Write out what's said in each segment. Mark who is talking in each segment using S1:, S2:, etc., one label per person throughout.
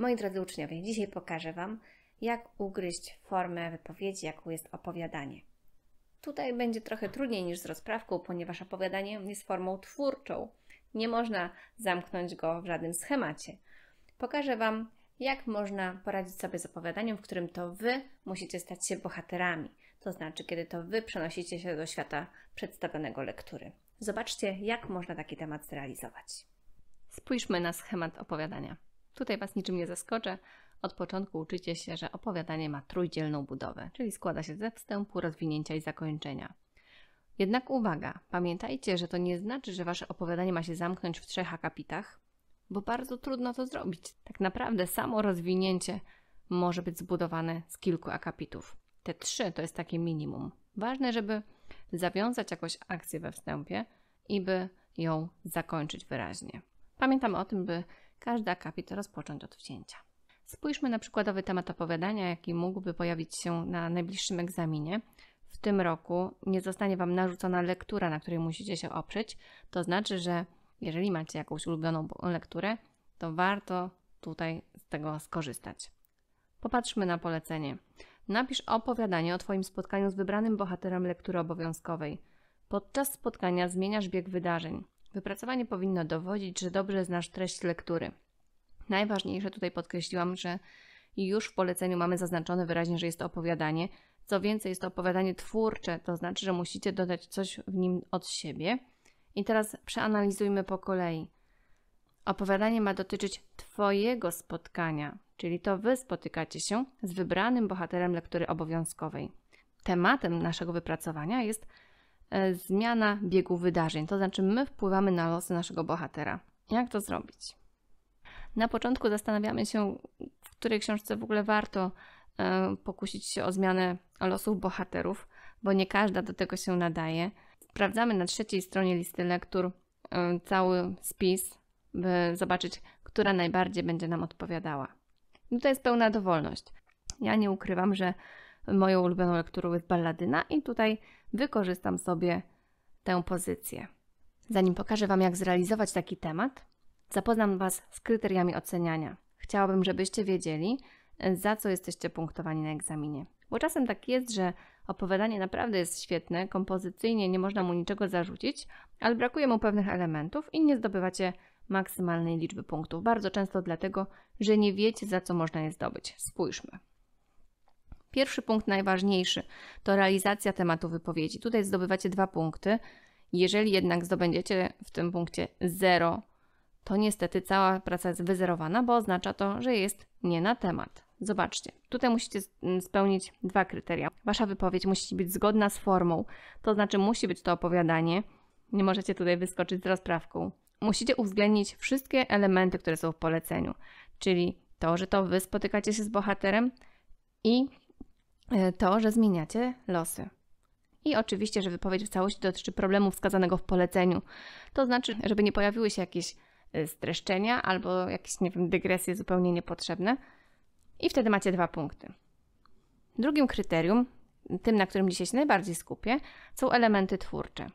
S1: Moi drodzy uczniowie, dzisiaj pokażę Wam, jak ugryźć formę wypowiedzi, jaką jest opowiadanie. Tutaj będzie trochę trudniej niż z rozprawką, ponieważ opowiadanie jest formą twórczą. Nie można zamknąć go w żadnym schemacie. Pokażę Wam, jak można poradzić sobie z opowiadaniem, w którym to Wy musicie stać się bohaterami. To znaczy, kiedy to Wy przenosicie się do świata przedstawionego lektury. Zobaczcie, jak można taki temat zrealizować. Spójrzmy na schemat opowiadania. Tutaj Was niczym nie zaskoczę. Od początku uczycie się, że opowiadanie ma trójdzielną budowę, czyli składa się ze wstępu, rozwinięcia i zakończenia. Jednak uwaga, pamiętajcie, że to nie znaczy, że Wasze opowiadanie ma się zamknąć w trzech akapitach, bo bardzo trudno to zrobić. Tak naprawdę samo rozwinięcie może być zbudowane z kilku akapitów. Te trzy to jest takie minimum. Ważne, żeby zawiązać jakąś akcję we wstępie i by ją zakończyć wyraźnie. Pamiętam o tym, by każdy akapit rozpocząć od wcięcia. Spójrzmy na przykładowy temat opowiadania, jaki mógłby pojawić się na najbliższym egzaminie. W tym roku nie zostanie Wam narzucona lektura, na której musicie się oprzeć. To znaczy, że jeżeli macie jakąś ulubioną lekturę, to warto tutaj z tego skorzystać. Popatrzmy na polecenie. Napisz opowiadanie o Twoim spotkaniu z wybranym bohaterem lektury obowiązkowej. Podczas spotkania zmieniasz bieg wydarzeń. Wypracowanie powinno dowodzić, że dobrze znasz treść lektury. Najważniejsze tutaj podkreśliłam, że już w poleceniu mamy zaznaczone wyraźnie, że jest to opowiadanie. Co więcej, jest to opowiadanie twórcze, to znaczy, że musicie dodać coś w nim od siebie. I teraz przeanalizujmy po kolei. Opowiadanie ma dotyczyć Twojego spotkania, czyli to Wy spotykacie się z wybranym bohaterem lektury obowiązkowej. Tematem naszego wypracowania jest E, zmiana biegu wydarzeń, to znaczy my wpływamy na losy naszego bohatera. Jak to zrobić? Na początku zastanawiamy się, w której książce w ogóle warto e, pokusić się o zmianę losów bohaterów, bo nie każda do tego się nadaje. Sprawdzamy na trzeciej stronie listy lektur e, cały spis, by zobaczyć, która najbardziej będzie nam odpowiadała. No tutaj jest pełna dowolność. Ja nie ukrywam, że moją ulubioną lekturą jest balladyna i tutaj wykorzystam sobie tę pozycję. Zanim pokażę Wam, jak zrealizować taki temat, zapoznam Was z kryteriami oceniania. Chciałabym, żebyście wiedzieli, za co jesteście punktowani na egzaminie. Bo czasem tak jest, że opowiadanie naprawdę jest świetne, kompozycyjnie nie można mu niczego zarzucić, ale brakuje mu pewnych elementów i nie zdobywacie maksymalnej liczby punktów. Bardzo często dlatego, że nie wiecie, za co można je zdobyć. Spójrzmy. Pierwszy punkt najważniejszy to realizacja tematu wypowiedzi. Tutaj zdobywacie dwa punkty. Jeżeli jednak zdobędziecie w tym punkcie zero, to niestety cała praca jest wyzerowana, bo oznacza to, że jest nie na temat. Zobaczcie, tutaj musicie mm, spełnić dwa kryteria. Wasza wypowiedź musi być zgodna z formą, to znaczy musi być to opowiadanie. Nie możecie tutaj wyskoczyć z rozprawką. Musicie uwzględnić wszystkie elementy, które są w poleceniu, czyli to, że to wy spotykacie się z bohaterem i E, to, że zmieniacie losy. I oczywiście, że wypowiedź w całości dotyczy problemu wskazanego w poleceniu. To znaczy, żeby nie pojawiły się jakieś e, streszczenia albo jakieś, nie wiem, dygresje zupełnie niepotrzebne. I wtedy macie dwa punkty. Drugim kryterium, tym na którym dzisiaj się najbardziej skupię, są elementy twórcze.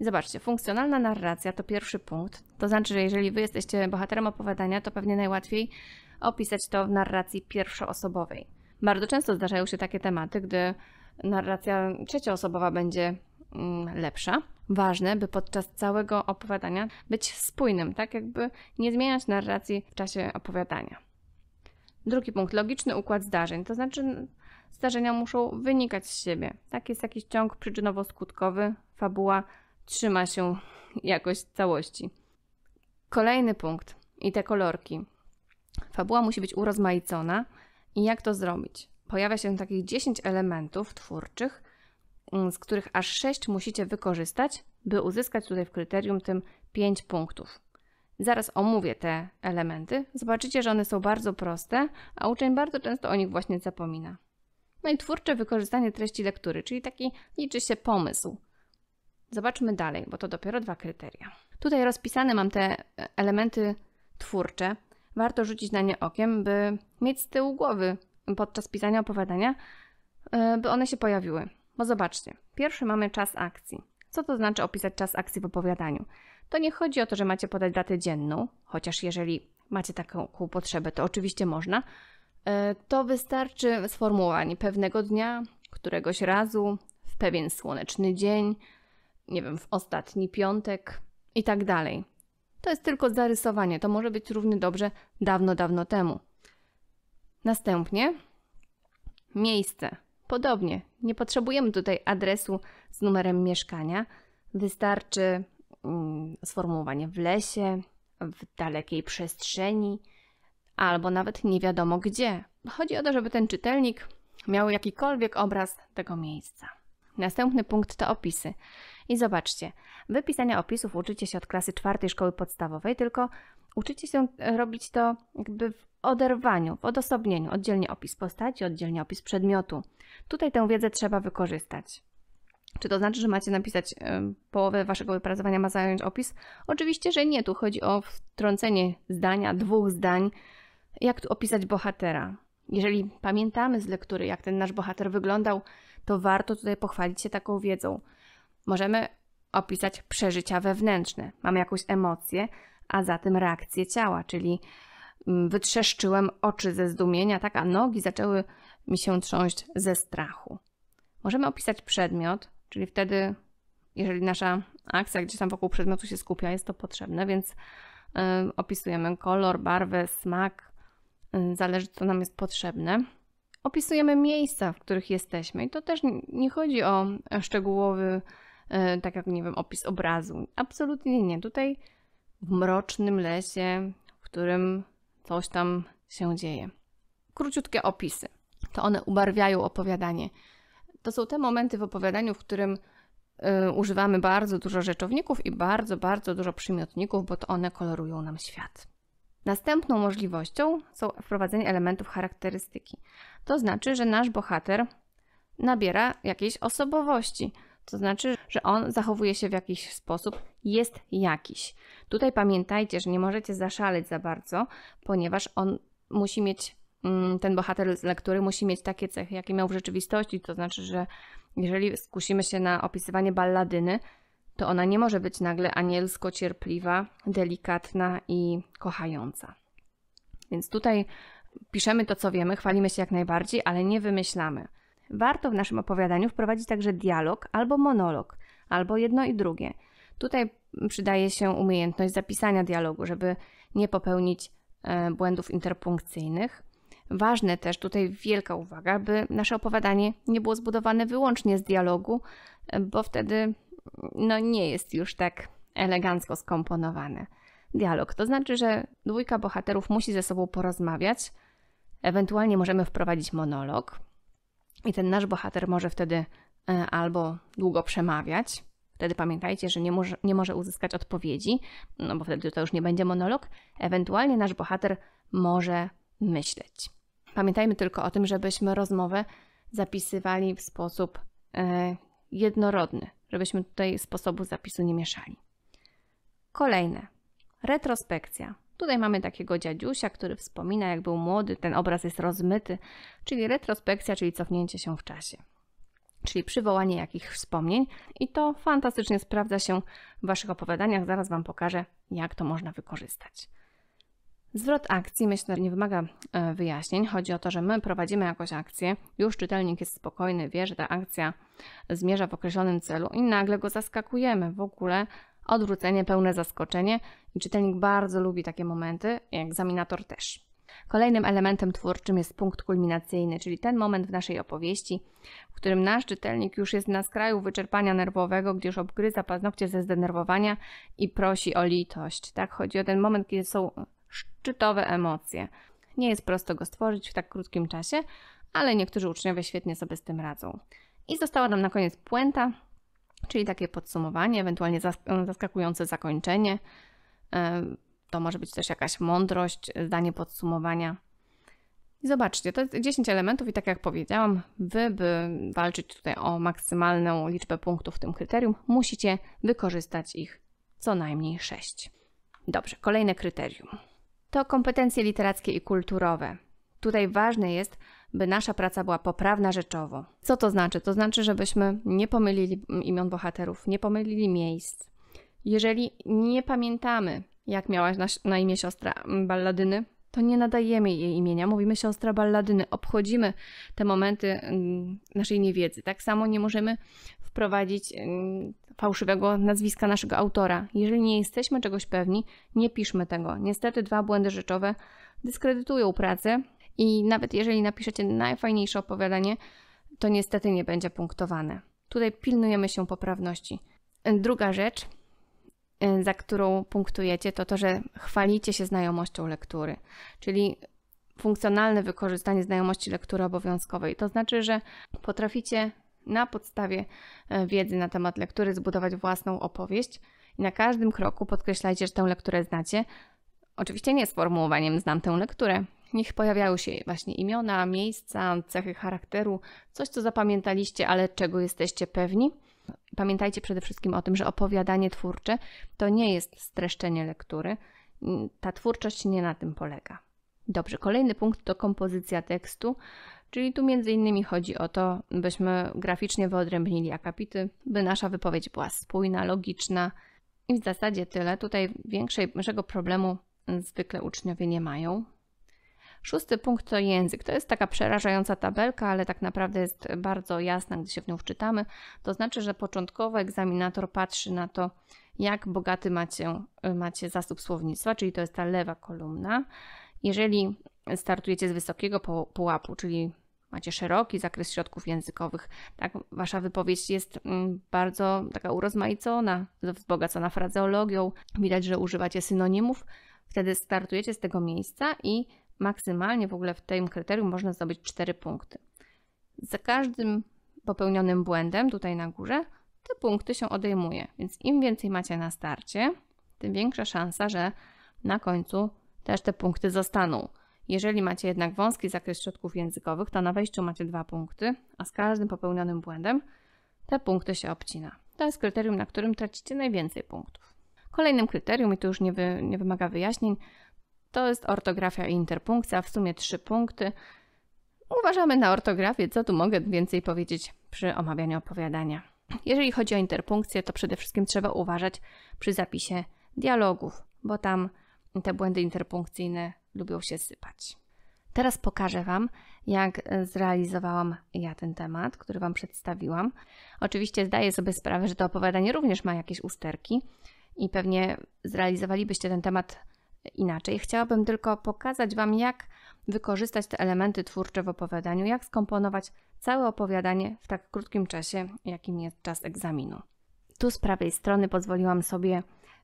S1: Zobaczcie, funkcjonalna narracja to pierwszy punkt. To znaczy, że jeżeli wy jesteście bohaterem opowiadania, to pewnie najłatwiej opisać to w narracji pierwszoosobowej. Bardzo często zdarzają się takie tematy, gdy narracja trzecioosobowa będzie mm, lepsza. Ważne, by podczas całego opowiadania być spójnym, tak jakby nie zmieniać narracji w czasie opowiadania. Drugi punkt, logiczny układ zdarzeń, to znaczy zdarzenia muszą wynikać z siebie. Tak jest jakiś ciąg przyczynowo-skutkowy, fabuła trzyma się jakoś całości. Kolejny punkt i te kolorki. Fabuła musi być urozmaicona, i jak to zrobić? Pojawia się takich 10 elementów twórczych, mm, z których aż 6 musicie wykorzystać, by uzyskać tutaj w kryterium tym 5 punktów. Zaraz omówię te elementy. Zobaczycie, że one są bardzo proste, a uczeń bardzo często o nich właśnie zapomina. No i twórcze wykorzystanie treści lektury, czyli taki liczy się pomysł. Zobaczmy dalej, bo to dopiero dwa kryteria. Tutaj rozpisane mam te e, elementy twórcze warto rzucić na nie okiem, by mieć z tyłu głowy podczas pisania opowiadania, e, by one się pojawiły. Bo zobaczcie, pierwszy mamy czas akcji. Co to znaczy opisać czas akcji w opowiadaniu? To nie chodzi o to, że macie podać datę dzienną, chociaż jeżeli macie taką potrzebę, to oczywiście można. E, to wystarczy sformułowanie pewnego dnia, któregoś razu, w pewien słoneczny dzień, nie wiem, w ostatni piątek i tak dalej. To jest tylko zarysowanie, to może być równie dobrze dawno, dawno temu. Następnie miejsce. Podobnie, nie potrzebujemy tutaj adresu z numerem mieszkania, wystarczy mm, sformułowanie w lesie, w dalekiej przestrzeni albo nawet nie wiadomo gdzie. Chodzi o to, żeby ten czytelnik miał jakikolwiek obraz tego miejsca. Następny punkt to opisy. I zobaczcie, Wy pisania opisów uczycie się od klasy czwartej szkoły podstawowej, tylko uczycie się e, robić to jakby w oderwaniu, w odosobnieniu, oddzielnie opis postaci, oddzielnie opis przedmiotu. Tutaj tę wiedzę trzeba wykorzystać. Czy to znaczy, że macie napisać y, połowę waszego wypracowania ma zająć opis? Oczywiście, że nie. Tu chodzi o wtrącenie zdania, dwóch zdań, jak tu opisać bohatera. Jeżeli pamiętamy z lektury, jak ten nasz bohater wyglądał, to warto tutaj pochwalić się taką wiedzą. Możemy opisać przeżycia wewnętrzne. Mam jakąś emocję, a zatem reakcję ciała, czyli mm, wytrzeszczyłem oczy ze zdumienia, tak, a nogi zaczęły mi się trząść ze strachu. Możemy opisać przedmiot, czyli wtedy, jeżeli nasza akcja gdzieś tam wokół przedmiotu się skupia, jest to potrzebne, więc y, opisujemy kolor, barwę, smak, yy, zależy co nam jest potrzebne. Opisujemy miejsca, w których jesteśmy i to też nie chodzi o szczegółowy E, tak jak, nie wiem, opis obrazu. Absolutnie nie. Tutaj w mrocznym lesie, w którym coś tam się dzieje. Króciutkie opisy. To one ubarwiają opowiadanie. To są te momenty w opowiadaniu, w którym y, używamy bardzo dużo rzeczowników i bardzo, bardzo dużo przymiotników, bo to one kolorują nam świat. Następną możliwością są wprowadzenie elementów charakterystyki. To znaczy, że nasz bohater nabiera jakiejś osobowości. To znaczy, że on zachowuje się w jakiś sposób, jest jakiś. Tutaj pamiętajcie, że nie możecie zaszaleć za bardzo, ponieważ on musi mieć, mm, ten bohater z lektury musi mieć takie cechy, jakie miał w rzeczywistości. To znaczy, że jeżeli skusimy się na opisywanie balladyny, to ona nie może być nagle anielsko cierpliwa, delikatna i kochająca. Więc tutaj piszemy to, co wiemy, chwalimy się jak najbardziej, ale nie wymyślamy. Warto w naszym opowiadaniu wprowadzić także dialog albo monolog, albo jedno i drugie. Tutaj przydaje się umiejętność zapisania dialogu, żeby nie popełnić e, błędów interpunkcyjnych. Ważne też tutaj wielka uwaga, by nasze opowiadanie nie było zbudowane wyłącznie z dialogu, e, bo wtedy no, nie jest już tak elegancko skomponowane. Dialog to znaczy, że dwójka bohaterów musi ze sobą porozmawiać, ewentualnie możemy wprowadzić monolog, i ten nasz bohater może wtedy e, albo długo przemawiać, wtedy pamiętajcie, że nie może, nie może uzyskać odpowiedzi, no bo wtedy to już nie będzie monolog, ewentualnie nasz bohater może myśleć. Pamiętajmy tylko o tym, żebyśmy rozmowę zapisywali w sposób e, jednorodny, żebyśmy tutaj sposobu zapisu nie mieszali. Kolejne. Retrospekcja. Tutaj mamy takiego dziadusia, który wspomina, jak był młody, ten obraz jest rozmyty, czyli retrospekcja, czyli cofnięcie się w czasie, czyli przywołanie jakichś wspomnień, i to fantastycznie sprawdza się w Waszych opowiadaniach. Zaraz Wam pokażę, jak to można wykorzystać. Zwrot akcji myślę, że nie wymaga e, wyjaśnień. Chodzi o to, że my prowadzimy jakąś akcję, już czytelnik jest spokojny, wie, że ta akcja zmierza w określonym celu i nagle go zaskakujemy. W ogóle odwrócenie, pełne zaskoczenie i czytelnik bardzo lubi takie momenty, egzaminator też. Kolejnym elementem twórczym jest punkt kulminacyjny, czyli ten moment w naszej opowieści, w którym nasz czytelnik już jest na skraju wyczerpania nerwowego, gdzieś obgryza paznokcie ze zdenerwowania i prosi o litość. Tak, chodzi o ten moment, kiedy są szczytowe emocje. Nie jest prosto go stworzyć w tak krótkim czasie, ale niektórzy uczniowie świetnie sobie z tym radzą. I została nam na koniec puenta, czyli takie podsumowanie, ewentualnie mm, zaskakujące zakończenie. E, to może być też jakaś mądrość, e, zdanie podsumowania. I zobaczcie, to jest 10 elementów i tak jak powiedziałam, wy by walczyć tutaj o maksymalną liczbę punktów w tym kryterium, musicie wykorzystać ich co najmniej 6. Dobrze, kolejne kryterium. To kompetencje literackie i kulturowe. Tutaj ważne jest, by nasza praca była poprawna rzeczowo. Co to znaczy? To znaczy, żebyśmy nie pomylili imion bohaterów, nie pomylili miejsc. Jeżeli nie pamiętamy, jak miałaś na, na imię siostra mm, balladyny, to nie nadajemy jej imienia, mówimy siostra balladyny, obchodzimy te momenty mm, naszej niewiedzy. Tak samo nie możemy wprowadzić mm, fałszywego nazwiska naszego autora. Jeżeli nie jesteśmy czegoś pewni, nie piszmy tego. Niestety dwa błędy rzeczowe dyskredytują pracę i nawet jeżeli napiszecie najfajniejsze opowiadanie, to niestety nie będzie punktowane. Tutaj pilnujemy się poprawności. Druga rzecz, y, za którą punktujecie, to to, że chwalicie się znajomością lektury, czyli funkcjonalne wykorzystanie znajomości lektury obowiązkowej. To znaczy, że potraficie na podstawie e, wiedzy na temat lektury zbudować własną opowieść i na każdym kroku podkreślajcie, że tę lekturę znacie. Oczywiście nie sformułowaniem znam tę lekturę, Niech pojawiały się właśnie imiona, miejsca, cechy charakteru, coś co zapamiętaliście, ale czego jesteście pewni. Pamiętajcie przede wszystkim o tym, że opowiadanie twórcze to nie jest streszczenie lektury. Ta twórczość nie na tym polega. Dobrze, kolejny punkt to kompozycja tekstu, czyli tu między innymi chodzi o to, byśmy graficznie wyodrębnili akapity, by nasza wypowiedź była spójna, logiczna i w zasadzie tyle. Tutaj większego problemu zwykle uczniowie nie mają. Szósty punkt to język. To jest taka przerażająca tabelka, ale tak naprawdę jest bardzo jasna, gdy się w nią wczytamy. To znaczy, że początkowo egzaminator patrzy na to, jak bogaty macie, macie zasób słownictwa, czyli to jest ta lewa kolumna. Jeżeli startujecie z wysokiego pułapu, czyli macie szeroki zakres środków językowych, tak, wasza wypowiedź jest mm, bardzo taka urozmaicona, wzbogacona frazeologią, widać, że używacie synonimów, wtedy startujecie z tego miejsca i maksymalnie w ogóle w tym kryterium można zdobyć 4 punkty. Za każdym popełnionym błędem tutaj na górze te punkty się odejmuje, więc im więcej macie na starcie, tym większa szansa, że na końcu też te punkty zostaną. Jeżeli macie jednak wąski zakres środków językowych, to na wejściu macie dwa punkty, a z każdym popełnionym błędem te punkty się obcina. To jest kryterium, na którym tracicie najwięcej punktów. Kolejnym kryterium, i to już nie, wy, nie wymaga wyjaśnień, to jest ortografia i interpunkcja, w sumie trzy punkty. Uważamy na ortografię, co tu mogę więcej powiedzieć przy omawianiu opowiadania. Jeżeli chodzi o interpunkcję, to przede wszystkim trzeba uważać przy zapisie dialogów, bo tam te błędy interpunkcyjne lubią się sypać. Teraz pokażę Wam, jak zrealizowałam ja ten temat, który Wam przedstawiłam. Oczywiście zdaję sobie sprawę, że to opowiadanie również ma jakieś usterki i pewnie zrealizowalibyście ten temat inaczej. Chciałabym tylko pokazać Wam, jak wykorzystać te elementy twórcze w opowiadaniu, jak skomponować całe opowiadanie w tak krótkim czasie, jakim jest czas egzaminu. Tu z prawej strony pozwoliłam sobie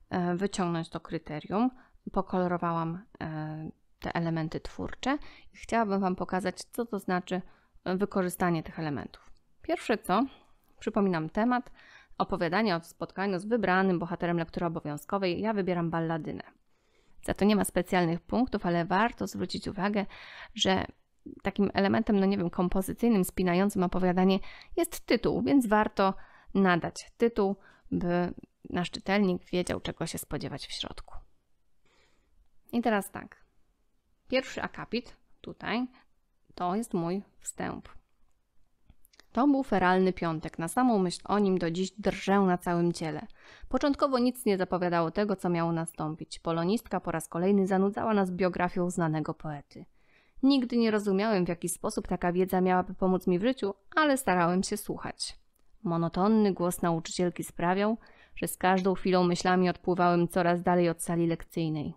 S1: e, wyciągnąć to kryterium, pokolorowałam e, te elementy twórcze i chciałabym Wam pokazać, co to znaczy e, wykorzystanie tych elementów. Pierwsze co, przypominam temat, opowiadanie o spotkaniu z wybranym bohaterem lektury obowiązkowej. Ja wybieram balladynę. Za to nie ma specjalnych punktów, ale warto zwrócić uwagę, że takim elementem, no nie wiem, kompozycyjnym, spinającym opowiadanie jest tytuł, więc warto nadać tytuł, by nasz czytelnik wiedział, czego się spodziewać w środku. I teraz tak. Pierwszy akapit tutaj to jest mój wstęp. To był feralny piątek. Na samą myśl o nim do dziś drżę na całym ciele. Początkowo nic nie zapowiadało tego, co miało nastąpić. Polonistka po raz kolejny zanudzała nas biografią znanego poety. Nigdy nie rozumiałem, w jaki sposób taka wiedza miałaby pomóc mi w życiu, ale starałem się słuchać. Monotonny głos nauczycielki sprawiał, że z każdą chwilą myślami odpływałem coraz dalej od sali lekcyjnej.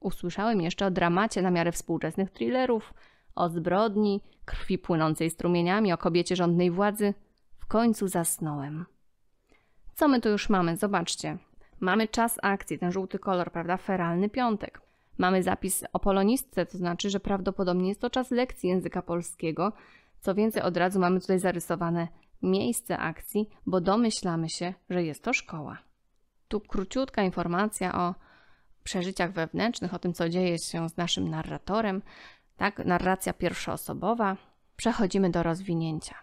S1: Usłyszałem jeszcze o dramacie na miarę współczesnych thrillerów – o zbrodni, krwi płynącej strumieniami, o kobiecie rządnej władzy, w końcu zasnąłem. Co my tu już mamy? Zobaczcie. Mamy czas akcji, ten żółty kolor, prawda? Feralny piątek. Mamy zapis o polonistce, to znaczy, że prawdopodobnie jest to czas lekcji języka polskiego. Co więcej, od razu mamy tutaj zarysowane miejsce akcji, bo domyślamy się, że jest to szkoła. Tu króciutka informacja o przeżyciach wewnętrznych, o tym, co dzieje się z naszym narratorem tak, narracja pierwszoosobowa. Przechodzimy do rozwinięcia.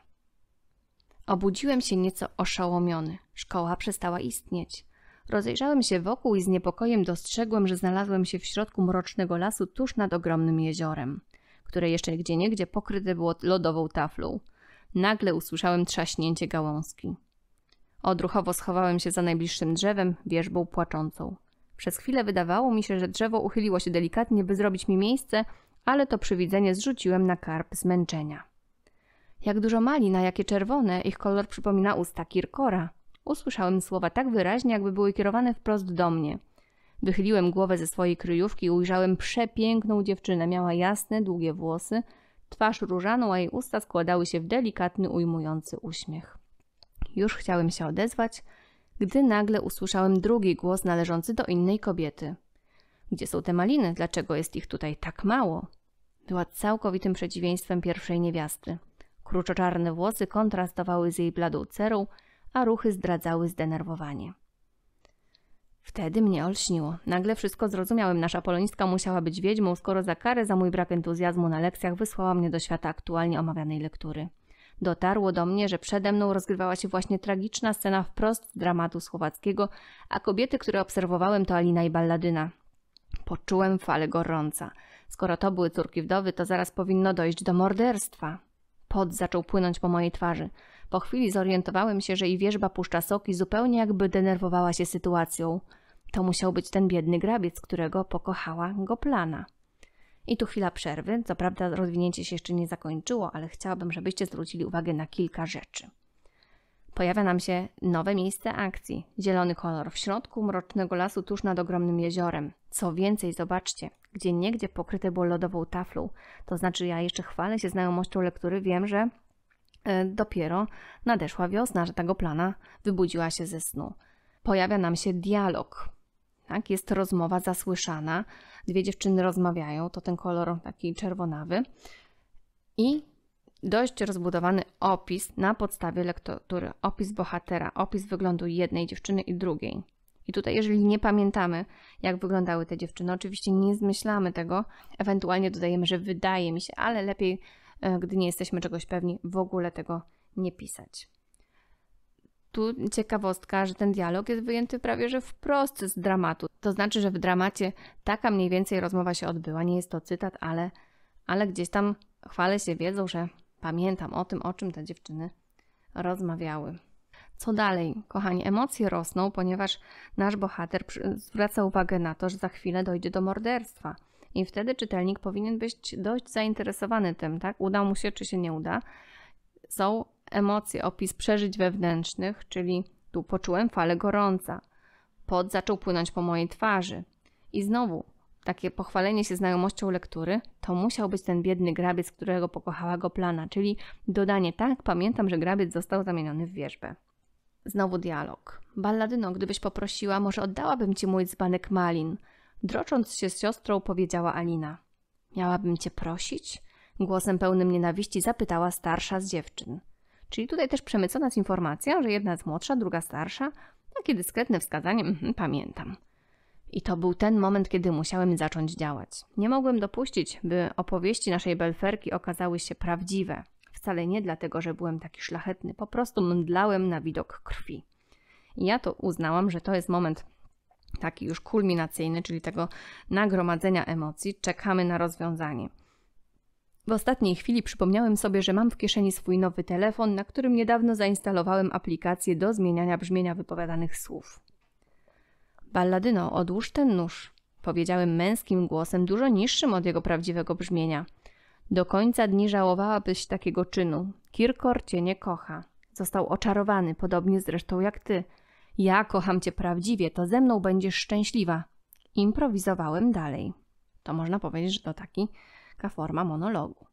S1: Obudziłem się nieco oszołomiony. Szkoła przestała istnieć. Rozejrzałem się wokół i z niepokojem dostrzegłem, że znalazłem się w środku mrocznego lasu tuż nad ogromnym jeziorem, które jeszcze gdzieniegdzie pokryte było lodową taflą. Nagle usłyszałem trzaśnięcie gałązki. Odruchowo schowałem się za najbliższym drzewem, wierzbą płaczącą. Przez chwilę wydawało mi się, że drzewo uchyliło się delikatnie, by zrobić mi miejsce – ale to przywidzenie zrzuciłem na karp zmęczenia. Jak dużo mali, na jakie czerwone, ich kolor przypomina usta Kirkora. Usłyszałem słowa tak wyraźnie, jakby były kierowane wprost do mnie. Wychyliłem głowę ze swojej kryjówki i ujrzałem przepiękną dziewczynę. Miała jasne, długie włosy, twarz różaną, a jej usta składały się w delikatny, ujmujący uśmiech. Już chciałem się odezwać, gdy nagle usłyszałem drugi głos należący do innej kobiety. Gdzie są te maliny? Dlaczego jest ich tutaj tak mało? Była całkowitym przeciwieństwem pierwszej niewiasty. Kruczoczarne włosy kontrastowały z jej bladą cerą, a ruchy zdradzały zdenerwowanie. Wtedy mnie olśniło. Nagle wszystko zrozumiałem. Nasza polonistka musiała być wiedźmą, skoro za karę za mój brak entuzjazmu na lekcjach wysłała mnie do świata aktualnie omawianej lektury. Dotarło do mnie, że przede mną rozgrywała się właśnie tragiczna scena wprost z dramatu słowackiego, a kobiety, które obserwowałem to Alina i Balladyna. Poczułem falę gorąca. Skoro to były córki wdowy, to zaraz powinno dojść do morderstwa. Pot zaczął płynąć po mojej twarzy. Po chwili zorientowałem się, że i wierzba puszcza soki zupełnie jakby denerwowała się sytuacją. To musiał być ten biedny grabiec, którego pokochała Goplana. I tu chwila przerwy. Co prawda rozwinięcie się jeszcze nie zakończyło, ale chciałabym, żebyście zwrócili uwagę na kilka rzeczy pojawia nam się nowe miejsce akcji. Zielony kolor w środku mrocznego lasu tuż nad ogromnym jeziorem. Co więcej, zobaczcie, gdzie niegdzie pokryte było lodową taflą. To znaczy, ja jeszcze chwalę się znajomością lektury, wiem, że e, dopiero nadeszła wiosna, że tego plana wybudziła się ze snu. Pojawia nam się dialog. Tak, jest rozmowa zasłyszana. Dwie dziewczyny rozmawiają, to ten kolor taki czerwonawy. I dość rozbudowany opis na podstawie lektury, opis bohatera, opis wyglądu jednej dziewczyny i drugiej. I tutaj, jeżeli nie pamiętamy, jak wyglądały te dziewczyny, oczywiście nie zmyślamy tego, ewentualnie dodajemy, że wydaje mi się, ale lepiej, e, gdy nie jesteśmy czegoś pewni, w ogóle tego nie pisać. Tu ciekawostka, że ten dialog jest wyjęty prawie że wprost z dramatu. To znaczy, że w dramacie taka mniej więcej rozmowa się odbyła. Nie jest to cytat, ale, ale gdzieś tam chwalę się wiedzą, że pamiętam o tym, o czym te dziewczyny rozmawiały. Co dalej? Kochani, emocje rosną, ponieważ nasz bohater zwraca uwagę na to, że za chwilę dojdzie do morderstwa. I wtedy czytelnik powinien być dość zainteresowany tym, tak? Uda mu się, czy się nie uda. Są emocje, opis przeżyć wewnętrznych, czyli tu poczułem falę gorąca. pod zaczął płynąć po mojej twarzy. I znowu takie pochwalenie się znajomością lektury, to musiał być ten biedny grabiec, którego pokochała go plana, czyli dodanie tak, pamiętam, że grabiec został zamieniony w wierzbę. Znowu dialog. Balladyno, gdybyś poprosiła, może oddałabym ci mój dzbanek malin. Drocząc się z siostrą, powiedziała Alina. Miałabym cię prosić? Głosem pełnym nienawiści zapytała starsza z dziewczyn. Czyli tutaj też przemycona jest informacja, że jedna jest młodsza, druga starsza. Takie dyskretne wskazanie, mhm, pamiętam. I to był ten moment, kiedy musiałem zacząć działać. Nie mogłem dopuścić, by opowieści naszej belferki okazały się prawdziwe. Wcale nie dlatego, że byłem taki szlachetny, po prostu mdlałem na widok krwi. I ja to uznałam, że to jest moment taki już kulminacyjny, czyli tego nagromadzenia emocji. Czekamy na rozwiązanie. W ostatniej chwili przypomniałem sobie, że mam w kieszeni swój nowy telefon, na którym niedawno zainstalowałem aplikację do zmieniania brzmienia wypowiadanych słów. Balladyno, odłóż ten nóż, powiedziałem męskim głosem, dużo niższym od jego prawdziwego brzmienia. Do końca dni żałowałabyś takiego czynu. Kirkor cię nie kocha. Został oczarowany, podobnie zresztą jak ty. Ja kocham cię prawdziwie, to ze mną będziesz szczęśliwa. Improwizowałem dalej. To można powiedzieć, że to taka forma monologu.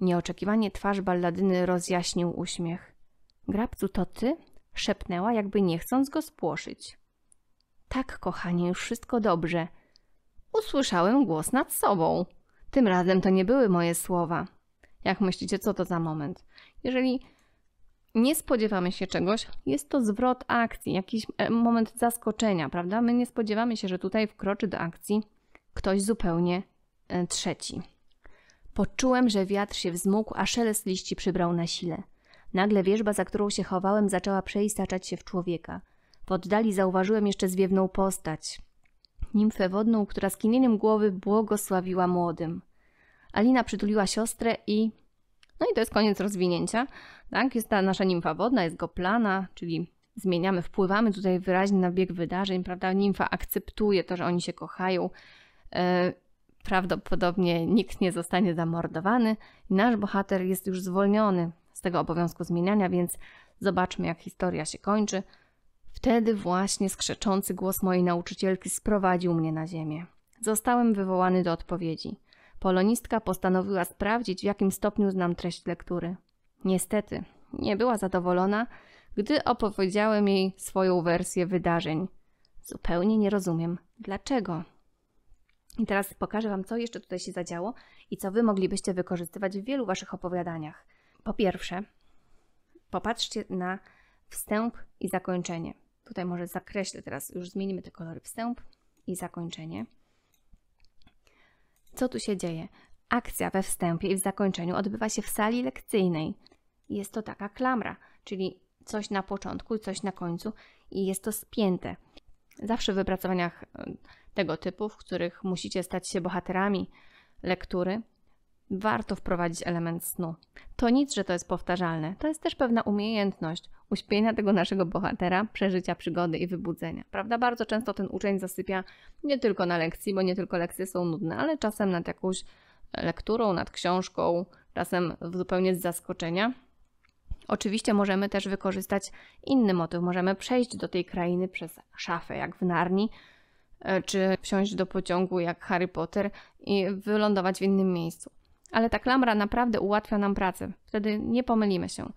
S1: Nieoczekiwanie twarz balladyny rozjaśnił uśmiech. Grabcu, to ty? Szepnęła, jakby nie chcąc go spłoszyć. Tak, kochanie, już wszystko dobrze. Usłyszałem głos nad sobą. Tym razem to nie były moje słowa. Jak myślicie, co to za moment? Jeżeli nie spodziewamy się czegoś, jest to zwrot akcji, jakiś e, moment zaskoczenia, prawda? My nie spodziewamy się, że tutaj wkroczy do akcji ktoś zupełnie e, trzeci. Poczułem, że wiatr się wzmógł, a szelest liści przybrał na sile. Nagle wierzba, za którą się chowałem, zaczęła przeistaczać się w człowieka – w oddali zauważyłem jeszcze zwiewną postać. Nimfę wodną, która skinieniem głowy błogosławiła młodym. Alina przytuliła siostrę i... No i to jest koniec rozwinięcia. Tak, jest ta nasza nimfa wodna, jest goplana, czyli zmieniamy, wpływamy tutaj wyraźnie na bieg wydarzeń, prawda? Nimfa akceptuje to, że oni się kochają. E, prawdopodobnie nikt nie zostanie zamordowany. Nasz bohater jest już zwolniony z tego obowiązku zmieniania, więc zobaczmy, jak historia się kończy. Wtedy właśnie skrzeczący głos mojej nauczycielki sprowadził mnie na ziemię. Zostałem wywołany do odpowiedzi. Polonistka postanowiła sprawdzić, w jakim stopniu znam treść lektury. Niestety, nie była zadowolona, gdy opowiedziałem jej swoją wersję wydarzeń. Zupełnie nie rozumiem, dlaczego. I teraz pokażę Wam, co jeszcze tutaj się zadziało i co Wy moglibyście wykorzystywać w wielu Waszych opowiadaniach. Po pierwsze, popatrzcie na wstęp i zakończenie. Tutaj może zakreślę teraz, już zmienimy te kolory wstęp i zakończenie. Co tu się dzieje? Akcja we wstępie i w zakończeniu odbywa się w sali lekcyjnej. Jest to taka klamra, czyli coś na początku i coś na końcu i jest to spięte. Zawsze w wypracowaniach e, tego typu, w których musicie stać się bohaterami lektury, warto wprowadzić element snu. To nic, że to jest powtarzalne, to jest też pewna umiejętność uśpienia tego naszego bohatera, przeżycia przygody i wybudzenia. Prawda? Bardzo często ten uczeń zasypia nie tylko na lekcji, bo nie tylko lekcje są nudne, ale czasem nad jakąś lekturą, nad książką, czasem zupełnie z zaskoczenia. Oczywiście możemy też wykorzystać inny motyw. Możemy przejść do tej krainy przez szafę, jak w Narni, e, czy wsiąść do pociągu, jak Harry Potter, i wylądować w innym miejscu. Ale ta klamra naprawdę ułatwia nam pracę. Wtedy nie pomylimy się.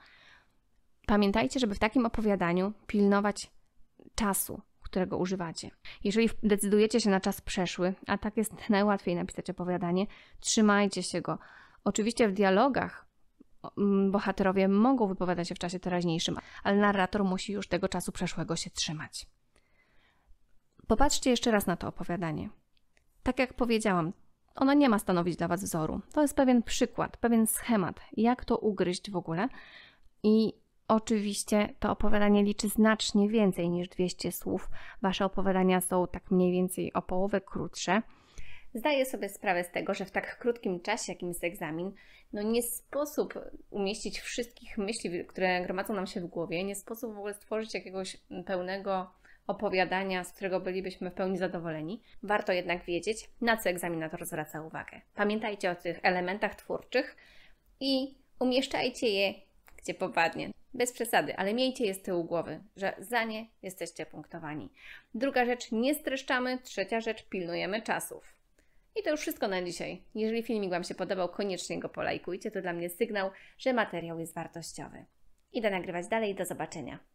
S1: Pamiętajcie, żeby w takim opowiadaniu pilnować czasu, którego używacie. Jeżeli decydujecie się na czas przeszły, a tak jest najłatwiej napisać opowiadanie, trzymajcie się go. Oczywiście w dialogach mm, bohaterowie mogą wypowiadać się w czasie teraźniejszym, ale narrator musi już tego czasu przeszłego się trzymać. Popatrzcie jeszcze raz na to opowiadanie. Tak jak powiedziałam, ona nie ma stanowić dla Was wzoru. To jest pewien przykład, pewien schemat, jak to ugryźć w ogóle. I Oczywiście to opowiadanie liczy znacznie więcej niż 200 słów. Wasze opowiadania są tak mniej więcej o połowę krótsze. Zdaję sobie sprawę z tego, że w tak krótkim czasie, jakim jest egzamin, no nie sposób umieścić wszystkich myśli, które gromadzą nam się w głowie, nie sposób w ogóle stworzyć jakiegoś pełnego opowiadania, z którego bylibyśmy w pełni zadowoleni. Warto jednak wiedzieć, na co egzaminator zwraca uwagę. Pamiętajcie o tych elementach twórczych i umieszczajcie je gdzie popadnie. Bez przesady, ale miejcie je z tyłu głowy, że za nie jesteście punktowani. Druga rzecz, nie streszczamy. Trzecia rzecz, pilnujemy czasów. I to już wszystko na dzisiaj. Jeżeli filmik Wam się podobał, koniecznie go polajkujcie. To dla mnie sygnał, że materiał jest wartościowy. Idę nagrywać dalej. Do zobaczenia.